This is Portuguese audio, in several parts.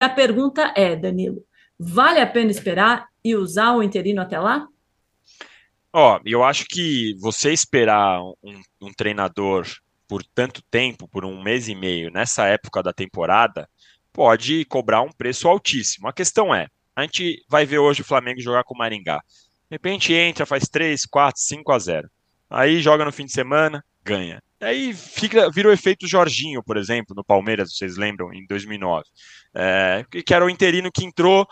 a pergunta é, Danilo, vale a pena esperar e usar o interino até lá? Ó, oh, eu acho que você esperar um, um, treinador por tanto tempo, por um mês e meio, nessa época da temporada, pode cobrar um preço altíssimo. A questão é, a gente vai ver hoje o Flamengo jogar com o Maringá. De repente entra, faz 3, 4, 5 a 0. Aí joga no fim de semana, ganha. Aí fica, vira o efeito Jorginho, por exemplo, no Palmeiras, vocês lembram, em 2009. É, que era o interino que entrou,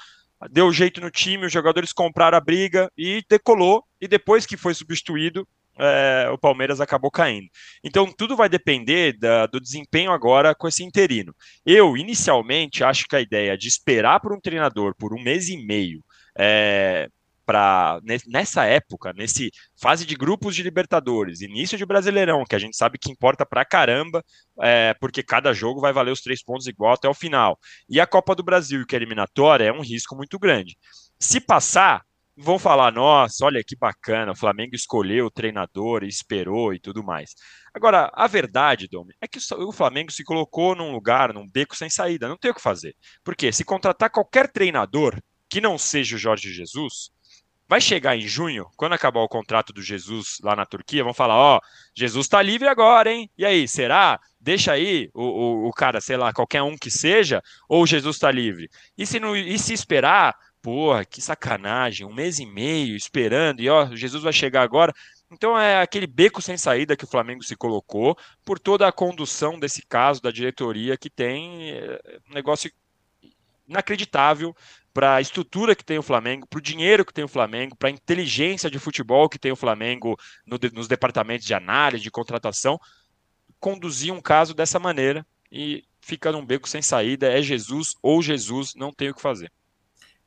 deu jeito no time, os jogadores compraram a briga e decolou. E depois que foi substituído, é, o Palmeiras acabou caindo. Então tudo vai depender da, do desempenho agora com esse interino. Eu, inicialmente, acho que a ideia de esperar por um treinador por um mês e meio é, para nessa época, nesse fase de grupos de Libertadores, início de Brasileirão, que a gente sabe que importa pra caramba, é, porque cada jogo vai valer os três pontos igual até o final. E a Copa do Brasil, que é eliminatória, é um risco muito grande. Se passar, vão falar: nossa, olha que bacana, o Flamengo escolheu o treinador, esperou e tudo mais. Agora, a verdade, Dom é que o Flamengo se colocou num lugar, num beco sem saída, não tem o que fazer. Porque se contratar qualquer treinador que não seja o Jorge Jesus, Vai chegar em junho, quando acabar o contrato do Jesus lá na Turquia, vão falar: ó, Jesus tá livre agora, hein? E aí, será? Deixa aí o, o, o, cara, sei lá, qualquer um que seja, ou Jesus tá livre? E se, não, e se esperar? Porra, que sacanagem, um mês e meio esperando, e ó, Jesus vai chegar agora. Então é aquele beco sem saída que o Flamengo se colocou por toda a condução desse caso da diretoria que tem eh, um negócio inacreditável para a estrutura que tem o Flamengo, para o dinheiro que tem o Flamengo, para a inteligência de futebol que tem o Flamengo no, nos departamentos de análise, de contratação, conduzir um caso dessa maneira e fica num beco sem saída, é Jesus ou Jesus, não tem o que fazer.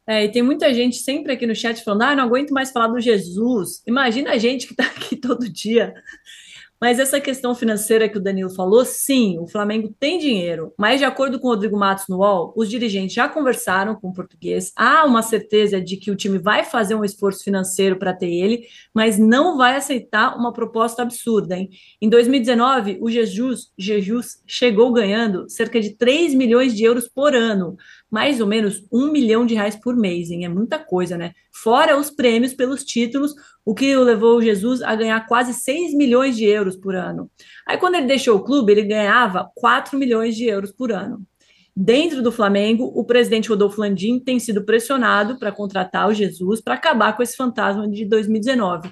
É, e tem muita gente sempre aqui no chat falando, ah, não aguento mais falar do Jesus. Imagina a gente que está aqui todo dia mas essa questão financeira que o Danilo falou, sim, o Flamengo tem dinheiro, mas de acordo com o Rodrigo Matos no UOL, os dirigentes já conversaram com o português, há uma certeza de que o time vai fazer um esforço financeiro para ter ele, mas não vai aceitar uma proposta absurda. Hein? Em 2019, o Jesus, Jesus chegou ganhando cerca de 3 milhões de euros por ano mais ou menos um milhão de reais por mês, hein? É muita coisa, né? Fora os prêmios pelos títulos, o que levou Jesus a ganhar quase 6 milhões de euros por ano. Aí, quando ele deixou o clube, ele ganhava 4 milhões de euros por ano. Dentro do Flamengo, o presidente Rodolfo Landim tem sido pressionado para contratar o Jesus para acabar com esse fantasma de 2019.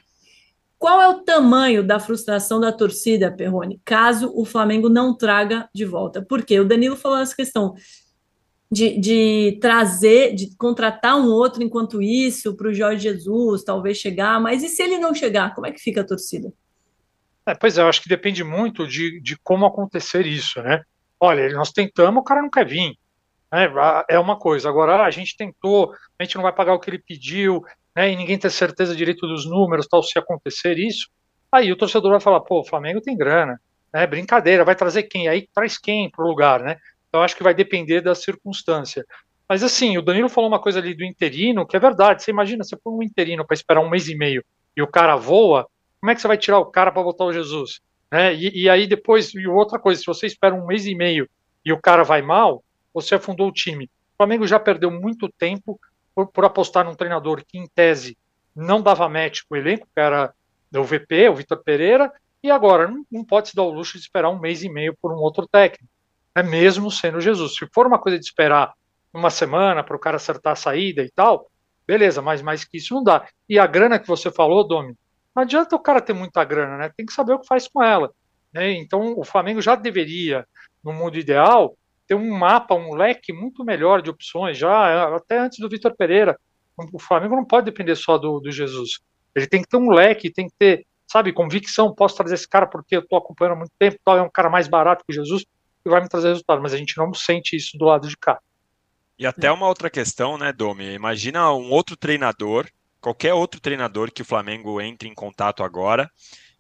Qual é o tamanho da frustração da torcida, Perrone, caso o Flamengo não traga de volta? Porque o Danilo falou essa questão de, de, trazer, de contratar um outro enquanto isso para o Jorge Jesus, talvez chegar, mas e se ele não chegar, como é que fica a torcida? É, pois é, eu acho que depende muito de, de como acontecer isso, né? Olha, nós tentamos, o cara não quer vir. Né? É uma coisa. Agora, a gente tentou, a gente não vai pagar o que ele pediu, né? e ninguém tem certeza direito dos números, tal, se acontecer isso, aí o torcedor vai falar, pô, o Flamengo tem grana, é Brincadeira, vai trazer quem? Aí traz quem para o lugar, né? Então acho que vai depender da circunstância. Mas assim, o Danilo falou uma coisa ali do interino, que é verdade. Você imagina, você põe um interino para esperar um mês e meio e o cara voa, como é que você vai tirar o cara para botar o Jesus? Né? E, e, aí depois, e outra coisa, se você espera um mês e meio e o cara vai mal, você afundou o time. O Flamengo já perdeu muito tempo por, por apostar num treinador que, em tese, não dava match com o elenco, que era o VP, o Vitor Pereira, e agora não, não pode se dar o luxo de esperar um mês e meio por um outro técnico é mesmo sendo Jesus. Se for uma coisa de esperar uma semana para o cara acertar a saída e tal, beleza, mas mais que isso não dá. E a grana que você falou, Domi, não adianta o cara ter muita grana, né? Tem que saber o que faz com ela. Né? Então o Flamengo já deveria, no mundo ideal, ter um mapa, um leque muito melhor de opções, já até antes do Vitor Pereira. O Flamengo não pode depender só do, do Jesus. Ele tem que ter um leque, tem que ter, sabe, convicção. Posso trazer esse cara porque eu estou acompanhando há muito tempo, tal, é um cara mais barato que o Jesus que vai me trazer resultado, mas a gente não sente isso do lado de cá. E até uma outra questão, né, Domi? Imagina um outro treinador, qualquer outro treinador que o Flamengo entre em contato agora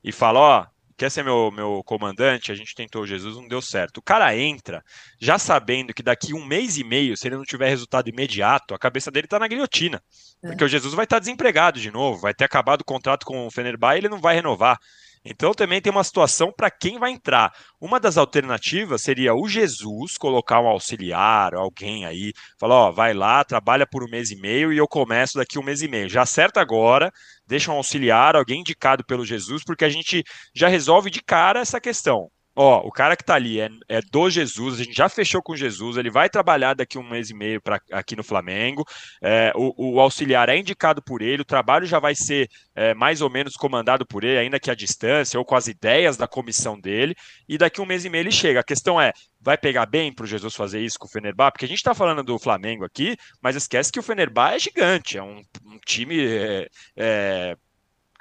e fala: ó, oh, quer ser meu, meu comandante? A gente tentou Jesus, não deu certo. O cara entra já sabendo que daqui um mês e meio, se ele não tiver resultado imediato, a cabeça dele tá na guilhotina. É. Porque o Jesus vai estar tá desempregado de novo, vai ter acabado o contrato com o Fenerbahçe e ele não vai renovar. Então também tem uma situação para quem vai entrar. Uma das alternativas seria o Jesus colocar um auxiliar, alguém aí, falar, ó, vai lá, trabalha por um mês e meio e eu começo daqui um mês e meio. Já acerta agora, deixa um auxiliar, alguém indicado pelo Jesus, porque a gente já resolve de cara essa questão ó, o cara que tá ali é, é do Jesus, a gente já fechou com Jesus, ele vai trabalhar daqui um mês e meio pra, aqui no Flamengo, é, o, o, auxiliar é indicado por ele, o trabalho já vai ser é, mais ou menos comandado por ele, ainda que à distância, ou com as ideias da comissão dele, e daqui um mês e meio ele chega. A questão é, vai pegar bem pro Jesus fazer isso com o Fenerbahçe? Porque a gente tá falando do Flamengo aqui, mas esquece que o Fenerbahçe é gigante, é um, um time... É, é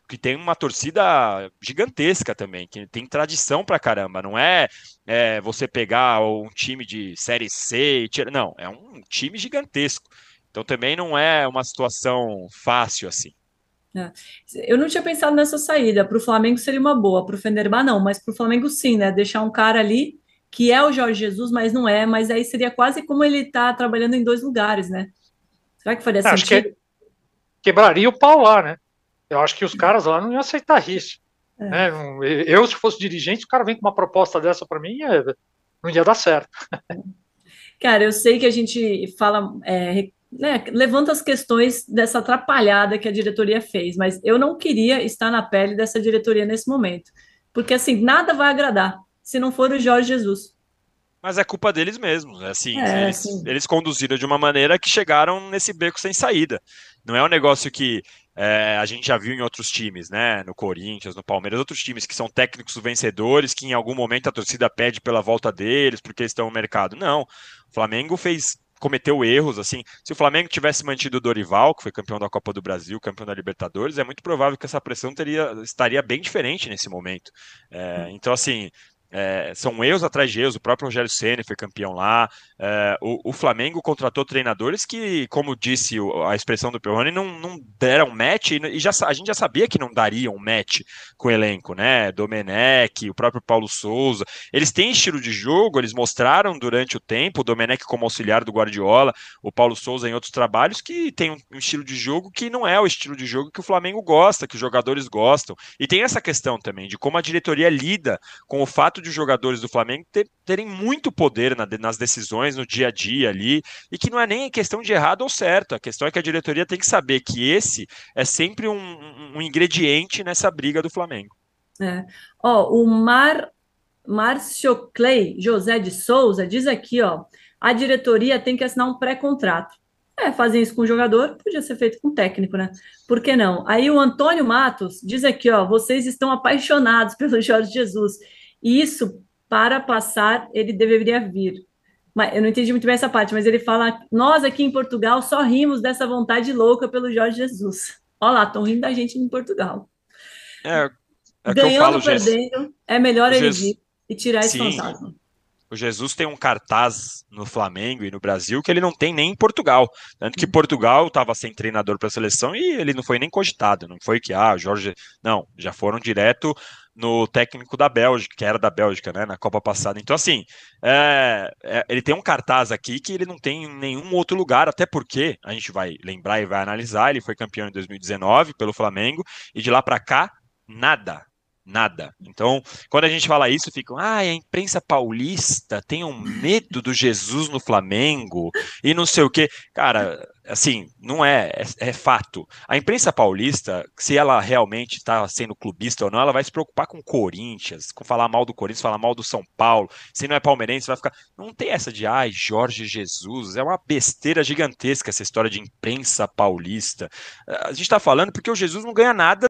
que tem uma torcida gigantesca também, que tem tradição pra caramba. Não é, é você pegar um time de Série C e tirar. Não, é um time gigantesco. Então também não é uma situação fácil assim. É. Eu não tinha pensado nessa saída. Para o Flamengo seria uma boa, para o Fenerbahçe não, mas para o Flamengo sim, né? Deixar um cara ali que é o Jorge Jesus, mas não é. Mas aí seria quase como ele tá trabalhando em dois lugares, né? Será que faria Acho Que é, quebraria o pau lá, né? Eu acho que os caras lá não iam aceitar isso. É. Né? Eu, se fosse dirigente, o cara vem com uma proposta dessa para mim, é, não ia dar certo. Cara, eu sei que a gente fala, é, né, levanta as questões dessa atrapalhada que a diretoria fez, mas eu não queria estar na pele dessa diretoria nesse momento, porque assim nada vai agradar se não for o Jorge Jesus. Mas é culpa deles mesmos, né? assim, é, eles, assim, eles conduziram de uma maneira que chegaram nesse beco sem saída. Não é um negócio que é, a gente já viu em outros times, né? No Corinthians, no Palmeiras, outros times que são técnicos vencedores, que em algum momento a torcida pede pela volta deles, porque eles estão no mercado. Não, o Flamengo fez cometeu erros, assim. Se o Flamengo tivesse mantido o Dorival, que foi campeão da Copa do Brasil, campeão da Libertadores, é muito provável que essa pressão teria, estaria bem diferente nesse momento. É, hum. então, assim, é, são erros atrás de erros, o próprio Rogério Senna foi campeão lá. É, o, o, Flamengo contratou treinadores que, como disse o, a expressão do Perrone, não, não deram match e já, a gente já sabia que não dariam um match com o elenco, né? Domenech, o próprio Paulo Souza. Eles têm estilo de jogo, eles mostraram durante o tempo, o Domenech como auxiliar do Guardiola, o Paulo Souza em outros trabalhos, que tem um, um estilo de jogo que não é o estilo de jogo que o Flamengo gosta, que os jogadores gostam. E tem essa questão também de como a diretoria lida com o fato fato de jogadores do Flamengo ter, terem muito poder na, nas decisões, no dia a dia ali, e que não é nem questão de errado ou certo. A questão é que a diretoria tem que saber que esse é sempre um, um ingrediente nessa briga do Flamengo. É. Ó, o Mar Márcio Clay José de Souza diz aqui, ó, a diretoria tem que assinar um pré-contrato. É, fazem isso com o jogador, podia ser feito com o técnico, né? Por que não? Aí o Antônio Matos diz aqui, ó, vocês estão apaixonados pelo Jorge Jesus isso para passar ele deveria vir. Mas eu não entendi muito bem essa parte, mas ele fala: nós aqui em Portugal só rimos dessa vontade louca pelo Jorge Jesus. Olha lá, estão rindo da gente em Portugal. É, é Ganhando ou perdendo, Jesus. é melhor ele vir e tirar esse Sim. fantasma. O Jesus tem um cartaz no Flamengo e no Brasil que ele não tem nem em Portugal. Tanto que uhum. Portugal estava sem treinador para a seleção e ele não foi nem cogitado. Não foi que, ah, Jorge. Não, já foram direto no técnico da Bélgica, que era da Bélgica, né, na Copa passada. Então, assim, é, é, ele tem um cartaz aqui que ele não tem em nenhum outro lugar, até porque a gente vai lembrar e vai analisar. Ele foi campeão em 2019 pelo Flamengo e de lá para cá, nada nada. Então, quando a gente fala isso, ficam, ah, a imprensa paulista tem um medo do Jesus no Flamengo e não sei o quê. Cara, assim, não é, é, é fato. A imprensa paulista, se ela realmente está sendo clubista ou não, ela vai se preocupar com Corinthians, com falar mal do Corinthians, falar mal do São Paulo. Se não é palmeirense, vai ficar. Não tem essa de, ai, Jorge Jesus. É uma besteira gigantesca essa história de imprensa paulista. A gente está falando porque o Jesus não ganha nada